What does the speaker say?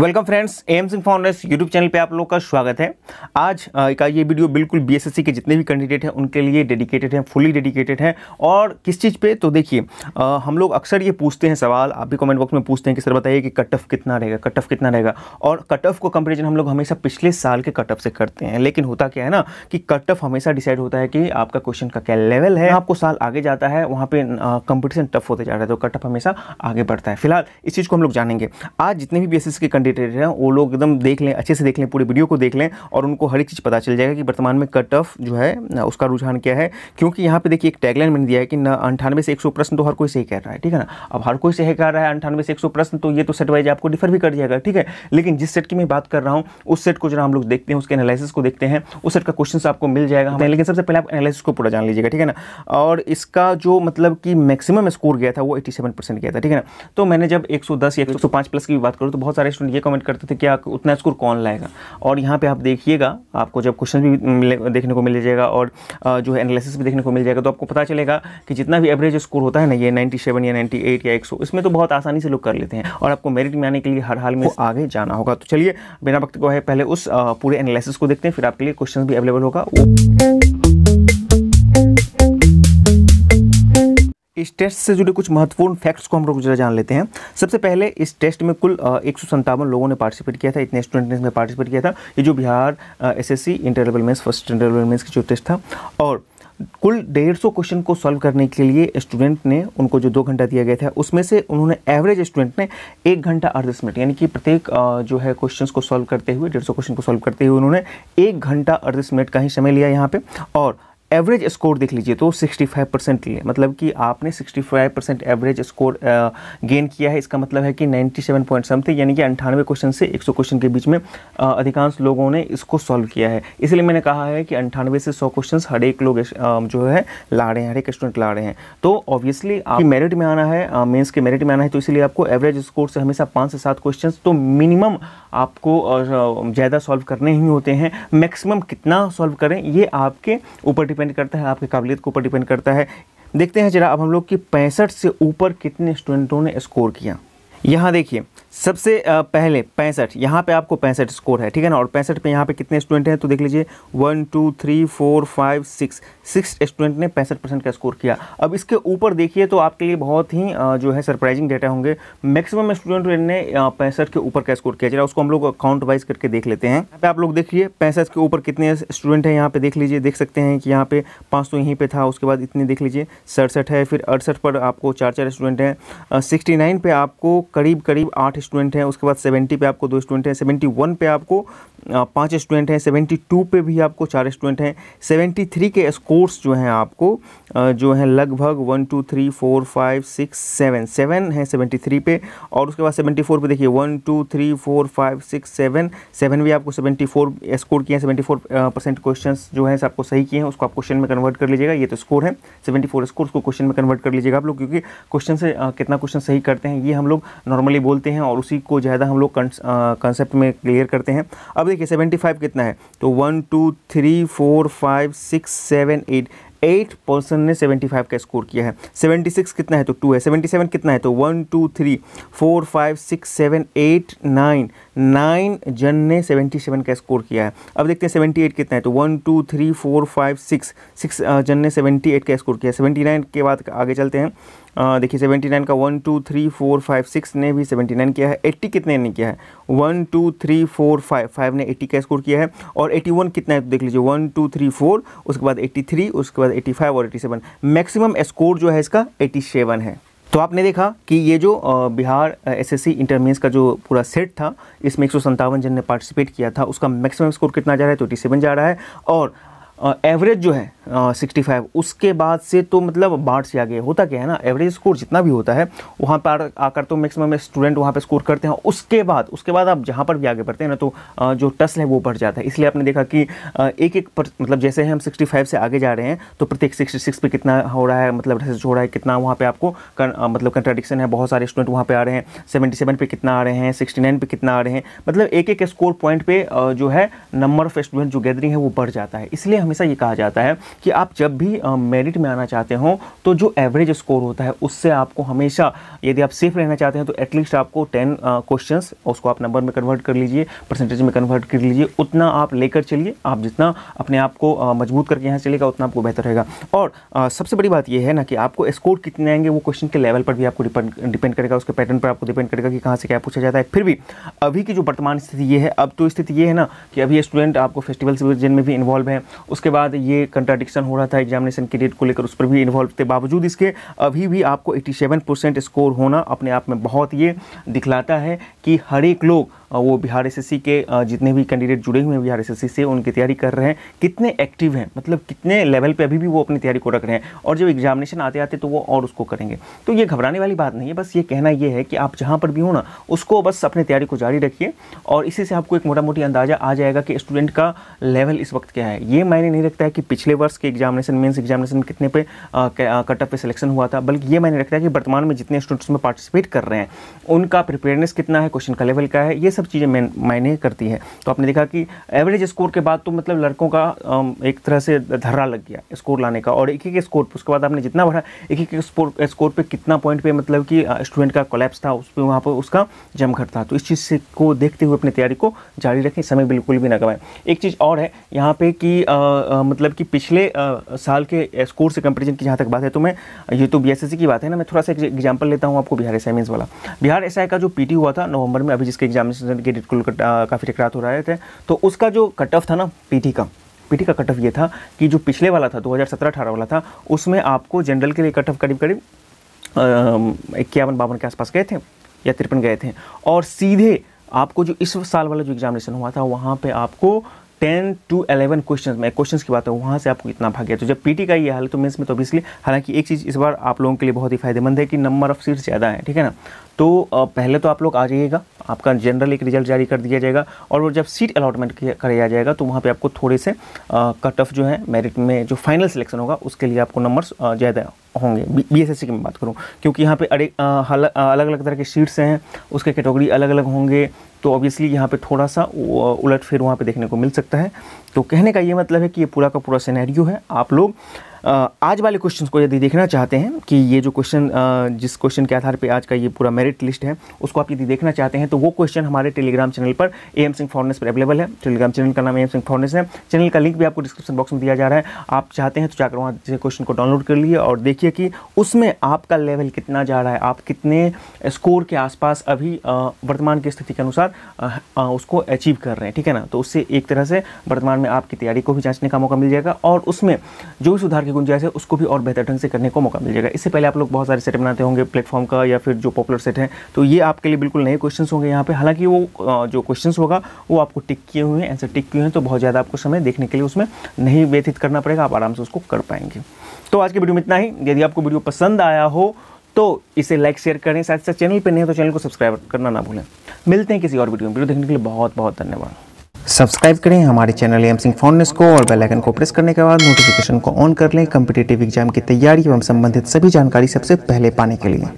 welcome friends M Singh founders YouTube channel पे आप लोग का स्वागत है आज का ये वीडियो बिल्कुल बीएसएससी के जितने भी कैंडिडेट हैं उनके लिए डेडिकेटेड है फुली डेडिकेटेड है और किस चीज़ पे तो देखिए हम लोग अक्सर ये पूछते हैं सवाल आप भी कमेंट बॉक्स में पूछते हैं कि सर बताइए कि कट ऑफ कितना रहेगा कट ऑफ कितना रहेगा और कट ऑफ को कंपेरिजन हम लोग हमेशा पिछले साल के कट ऑफ से करते हैं लेकिन होता क्या है ना कि कट ऑफ हमेशा डिसाइड होता है कि आपका क्वेश्चन का क्या लेवल है आपको साल आगे जाता है वहाँ पर कंपटीशन टफ होते जा रहा है तो कट ऑफ हमेशा आगे बढ़ता है फिलहाल इस चीज़ को हम लोग जानेंगे आज जितने भी बी के कैंडिडेट हैं वो लोग एकदम देख लें अच्छे से देख लें पूरी वीडियो को देख लें और उनको हर एक चीज़ पता चल जाएगा कि वर्तमान में कट ऑफ जो है उसका रुझान क्या है क्योंकि यहाँ पे देखिए एक टैगलाइन मैंने दिया है कि अंठानवे से एक प्रश्न तो हर कोई सही कह रहा है ठीक है ना अब हर कोई सही कह रहा है अंठानवे से एक प्रश्न तो ये तो सेट वाइज आपको डिफर भी कर जाएगा ठीक है लेकिन जिस सेट की मैं बात कर रहा हूँ उस सेट को जरा हम लोग देखते हैं उसके एनालिसिस को देखते हैं उस सेट का क्वेश्चन आपको मिल जाएगा हमें लेकिन सबसे पहले आप एनालिसिस को पूरा जान लीजिएगा ठीक है ना और इसका जो मतलब कि मैक्सिमम स्कोर गया था वो एट्टी गया था ठीक है ना तो मैंने जब एक या एक प्लस की बात करूँ तो बहुत सारे स्टूडेंट ये कमेंट करते थे कि आप उतना स्कोर कौन लाएगा और यहाँ पे आप देखिएगा आपको जब क्वेश्चन भी देखने को मिल जाएगा और जो है एनालिसिस भी देखने को मिल जाएगा तो आपको पता चलेगा कि जितना भी एवरेज स्कोर होता है ना ये नाइन्टी सेवन या नाइन्टी एट या एक सौ इसमें तो बहुत आसानी से लोग कर लेते हैं और आपको मेरिट में आने के लिए हर हाल में आगे जाना होगा तो चलिए बिना वक्त को है पहले उस पूरे एनालिसिस को देखते हैं फिर आपके लिए क्वेश्चन भी अवेलेबल होगा इस टेस्ट से जुड़े कुछ महत्वपूर्ण फैक्ट्स को हम लोग जरा जान लेते हैं सबसे पहले इस टेस्ट में कुल एक लोगों ने पार्टिसिपेट किया था इतने स्टूडेंट ने इसमें पार्टिसिपेट किया था ये जो Bihar S S C inter level first inter level की जो टेस्ट था और कुल डेढ़ सौ क्वेश्चन को सॉल्व करने के लिए स्टूडेंट ने उनको जो दो घंटा दिया गया था उसमें से उन्होंने एवरेज स्टूडेंट ने एक घंटा अड़तीस मिनट यानी कि प्रत्येक जो है क्वेश्चंस को सॉल्व करते हुए डेढ़ सौ क्वेश्चन को सॉल्व करते हुए उन्होंने एक घंटा अड़तीस मिनट का ही समय लिया यहाँ पे और एवरेज स्कोर देख लीजिए तो 65 परसेंट लिए मतलब कि आपने 65 परसेंट एवरेज स्कोर गेन किया है इसका मतलब है कि 97 पॉइंट समथिंग यानी कि अंठानवे क्वेश्चन से 100 क्वेश्चन के बीच में अधिकांश लोगों ने इसको सॉल्व किया है इसलिए मैंने कहा है कि अंठानवे से 100 क्वेश्चन हर एक लोग जो है ला रहे हैं हर एक स्टूडेंट ला रहे हैं तो ऑब्वियसली आप मेरिट में आना है मेन्स के मेरिट में आना है तो इसलिए आपको एवरेज स्कोर से हमेशा पाँच से सात क्वेश्चन तो मिनिमम आपको ज़्यादा सॉल्व करने ही होते हैं मैक्सिमम कितना सॉल्व करें ये आपके ऊपर डिपेंड डिपेंड करता है आपकी काबिलियत के ऊपर डिपेंड करता है देखते हैं जरा अब हम लोग कि पैंसठ से ऊपर कितने स्टूडेंटों ने स्कोर किया यहाँ देखिए सबसे पहले पैंसठ यहाँ पे आपको पैंसठ स्कोर है ठीक है ना और पैंसठ पे यहाँ पे कितने स्टूडेंट हैं तो देख लीजिए one two three four five six six student ने पैंसठ परसेंट का स्कोर किया अब इसके ऊपर देखिए तो आपके लिए बहुत ही जो है सरप्राइजिंग डेटा होंगे मैक्सिमम स्टूडेंट ने पैंसठ के ऊपर का स्कोर किया जरा उसको हम लोग अकाउंट वाइज करके देख लेते हैं यहाँ पे आप लोग देखिए पैंसठ के ऊपर कितने स्टूडेंट हैं यहाँ पे देख लीजिए देख सकते हैं कि यहाँ पे पाँच तो यहीं पर था उसके बाद इतने देख लीजिए सड़सठ है फिर अड़सठ पर आपको चार चार स्टूडेंट हैं सिक्सटी नाइन पे आपको करीब करीब आठ स्टूडेंट हैं उसके बाद सेवेंटी पे आपको दो स्टूडेंट हैं सेवेंटी वन पे आपको पांच स्टूडेंट हैं सेवेंटी टू पे भी आपको चार स्टूडेंट हैं सेवेंटी थ्री के स्कोर्स जो हैं आपको जो हैं लगभग one two three four five six seven seven है सेवेंटी थ्री पे और उसके बाद सेवेंटी फोर पर देखिए one two three four five six seven seven भी आपको सेवेंटी फोर स्कोर किए हैं सेवेंटी फोर परसेंट क्वेश्चन जो है आपको सही किए हैं उसको आप क्वेश्चन में कन्वर्ट कर लीजिएगा ये तो स्कोर है सेवेंटी फोर स्कोर उसको क्वेश्चन में कन्वर्ट कर लीजिएगा आप लोग क्योंकि क्वेश्चन से कितना क्वेश्चन सही करते हैं ये हम लोग नॉर्मली बोलते हैं और उसी को ज़्यादा हम लोग कंसेप्ट में क्लियर करते हैं अब देखिए सेवेंटी फाइव कितना है तो one two three four five six seven eight eight person ने सेवेंटी फाइव का स्कोर किया है सेवेंटी सिक्स कितना है तो टू है सेवेंटी सेवन कितना है तो one two three four five six seven eight nine nine जन ने सेवेंटी सेवन का स्कोर किया है अब देखते हैं सेवेंटी एट कितना है तो one two three four five six six जन ने सेवेंटी एट का स्कोर किया है सेवेंटी नाइन के बाद आगे चलते हैं देखिए सेवेंटी नाइन का one two three four five six ने भी सेवेंटी नाइन किया है एट्टी कितने ने किया है one two three four five five ने एट्टी का स्कोर किया है और एट्टी वन कितना है तो देख लीजिए वन टू थ्री फोर उसके बाद एट्टी थ्री उसके बाद एट्टी फाइव और एट्टी सेवन मैक्सिमम स्कोर जो है इसका एट्टी सेवन है तो आपने देखा कि ये जो बिहार एसएससी इंटरमीडियस का जो पूरा सेट था इसमें एक जन ने पार्टिसिपेट किया था उसका मैक्सिमम स्कोर कितना जा रहा है तो एटी सेवन जा रहा है और एवरेज जो है सिक्सटी फाइव उसके बाद से तो मतलब बाढ़ से आगे होता क्या है ना एवरेज स्कोर जितना भी होता है वहाँ पर आकर तो मैक्सिमम स्टूडेंट वहाँ पर स्कोर करते हैं उसके बाद उसके बाद आप जहाँ पर भी आगे बढ़ते हैं ना तो आ, जो टसल है वो बढ़ जाता है इसलिए आपने देखा कि आ, एक एक पर मतलब जैसे हम सिक्सटी फाइव से आगे जा रहे हैं तो प्रत्येक सिक्सटी सिक्स पर कितना हो रहा है मतलब रिसर्च हो रहा है कितना वहाँ पर आपको कर, आ, मतलब कंट्राडिक्शन है बहुत सारे स्टूडेंट वहाँ पर आ रहे हैं सेवेंटी सेवन पर कितना आ रहे हैं सिक्सटी नाइन कितना आ रहे हैं मतलब एक एक स्कोर पॉइंट पर जो है नंबर ऑफ स्टूडेंट जो गैदरिंग है वो बढ़ जाता है इसलिए हम हमेशा ये कहा जाता है कि आप जब भी मेरिट में आना चाहते हो तो जो एवरेज स्कोर होता है उससे आपको हमेशा यदि आप सेफ रहना चाहते हैं तो एटलीस्ट आपको टेन क्वेश्चन उसको आप नंबर में कन्वर्ट कर लीजिए परसेंटेज में कन्वर्ट कर लीजिए उतना आप लेकर चलिए आप जितना अपने आप को मजबूत करके यहाँ चलेगा उतना आपको बेहतर रहेगा और सबसे बड़ी बात यह है ना कि आपको स्कोर कितने आएंगे वो क्वेश्चन के लेवल पर भी आपको डिपेंड करेगा उसके पैटर्न पर आपको डिपेंड करेगा कि कहाँ से क्या पूछा जाता है फिर भी अभी की जो वर्तमान स्थिति ये है अब तो स्थिति ये है ना कि अभी स्टूडेंट आपको फेस्टिवल सीजन में भी इन्वॉल्व है उसके उसके बाद ये कंट्राडिक्शन हो रहा था एग्जामिनेशन के डेट को लेकर उस पर भी इन्वॉल्व थे बावजूद इसके अभी भी आपको 87 परसेंट स्कोर होना अपने आप में बहुत ये दिखलाता है कि हर एक लोग वो बिहार एस के जितने भी कैंडिडेट जुड़े हुए हैं बिहार एस से उनकी तैयारी कर रहे हैं कितने एक्टिव हैं मतलब कितने लेवल पर अभी भी वो अपनी तैयारी को रख रहे हैं और जब एग्जामिनेशन आते आते तो वो और उसको करेंगे तो ये घबराने वाली बात नहीं है बस ये कहना ये है कि आप जहाँ पर भी हो ना उसको बस अपनी तैयारी को जारी रखिए और इसी से आपको एक मोटा मोटी अंदाज़ा आ जाएगा कि स्टूडेंट का लेवल इस वक्त क्या है ये मायने नहीं रखता है कि पिछले वर्ष के एग्जामिनेशन मेंस एग्जामिनेशन कितने पे कटअप पे सिलेक्शन हुआ था बल्कि ये मायने रखता है कि वर्तमान में जितने स्टूडेंट्स में पार्टिसिपेट कर रहे हैं उनका प्रिपेयरनेस कितना है क्वेश्चन का लेवल का है ये सब सब चीज़ें मायने करती हैं तो आपने देखा कि एवरेज स्कोर के बाद तो मतलब लड़कों का एक तरह से धर्रा लग गया स्कोर लाने का और एक एक स्कोर उसके बाद आपने जितना बढ़ा एक एक स्कोर स्कोर पर कितना पॉइंट पर मतलब कि स्टूडेंट का कोलेप्स था उस पर वहाँ पर उसका जमघट था तो इस चीज़ से को देखते हुए अपनी तैयारी को जारी रखें समय बिल्कुल भी ना गवाएं एक चीज़ और है यहाँ पर कि मतलब कि पिछले साल के स्कोर से कंपेरिजन की जहाँ तक बात है तो मैं ये तो बी की बात है ना मैं थोड़ा सा एग्जाम्पल लेता हूँ आपको बिहार एस वाला बिहार एस का जो पी हुआ था नवंबर में अभी जिसके एग्जाम के डेट कुल काफ़ी टकरात हो रहे थे तो उसका जो कट ऑफ था ना पीटी का पीटी का कट ऑफ ये था कि जो पिछले वाला था 2017-18 वाला था उसमें आपको जनरल के लिए कट ऑफ करीब करीब इक्यावन बावन के आसपास गए थे या तिरपन गए थे और सीधे आपको जो इस साल वाला जो एग्जामिनेशन हुआ था वहाँ पर आपको टेन टू एलेवन क्वेश्चन में क्वेश्चंस की बात है वहाँ से आपको इतना भाग गया तो जब पीटी का ये हाल तो मेंस में तो ऑब्वियसली हालांकि एक चीज़ इस बार आप लोगों के लिए बहुत ही फायदेमंद है कि नंबर ऑफ सीट ज़्यादा है ठीक है ना तो पहले तो आप लोग आ जाइएगा आपका जनरल एक रिजल्ट जारी कर दिया जाएगा और वो जब सीट अलाटमेंट कराया जाएगा तो वहाँ पे आपको थोड़े से कट ऑफ जो है मेरिट में जो फाइनल सिलेक्शन होगा उसके लिए आपको नंबर्स ज़्यादा होंगे बी एस एस सी की मैं बात करूँ क्योंकि यहाँ पे अरे अलग अलग तरह के सीट्स हैं उसके कैटेगरी अलग अलग होंगे तो ऑब्वियसली यहाँ पे थोड़ा सा उलट फिर वहाँ पे देखने को मिल सकता है तो कहने का ये मतलब है कि ये पूरा का पूरा सिनेरियो है आप लोग आज वाले क्वेश्चन को यदि देखना चाहते हैं कि ये जो क्वेश्चन जिस क्वेश्चन के आधार पर आज का ये पूरा मेरिट लिस्ट है उसको आप यदि देखना चाहते हैं तो वो क्वेश्चन हमारे टेलीग्राम चैनल पर ए एम सिंह फॉरनेस पर अवेलेबल है टेलीग्राम चैनल का नाम ए एम सिंह फॉरनेस है चैनल का लिंक भी आपको डिस्क्रिप्शन बॉक्स में दिया जा रहा है आप चाहते हैं तो जाकर वहाँ से क्वेश्चन को डाउनलोड कर लिए और देखिए कि उसमें आपका लेवल कितना जा रहा है आप कितने स्कोर के आसपास अभी वर्तमान की स्थिति के अनुसार उसको अचीव कर रहे हैं ठीक है ना तो उससे एक तरह से वर्तमान में आपकी तैयारी को भी जाँचने का मौका मिल जाएगा और उसमें जो भी सुधार की गुंजाइश है उसको भी और बेहतर ढंग से करने को मौका मिल जाएगा इससे पहले आप लोग बहुत सारे सेट बनाते होंगे प्लेटफॉर्म का या फिर जो पॉपुलर सेट है तो ये आपके लिए बिल्कुल नए क्वेश्चन होंगे यहाँ पर हालांकि वो जो क्वेश्चन होगा वो आपको टिक किए हुए हैं आंसर टिक किए हैं तो बहुत ज़्यादा आपको समय देखने के लिए उसमें नहीं व्यतीत करना पड़ेगा आप आराम से उसको कर पाएंगे तो आज की वीडियो में इतना ही यदि आपको वीडियो पसंद आया हो तो इसे लाइक शेयर करें साथ साथ चैनल पर नहीं है तो चैनल को सब्सक्राइब करना ना भूलें मिलते हैं किसी और वीडियो में वीडियो देखने के लिए बहुत बहुत धन्यवाद सब्सक्राइब करें हमारे चैनल एम सिंह फाउंडनेस को और बेल आइकन को प्रेस करने के बाद नोटिफिकेशन को ऑन कर लें कम्पिटेटिव एग्जाम की तैयारी एवं संबंधित सभी जानकारी सबसे पहले पाने के लिए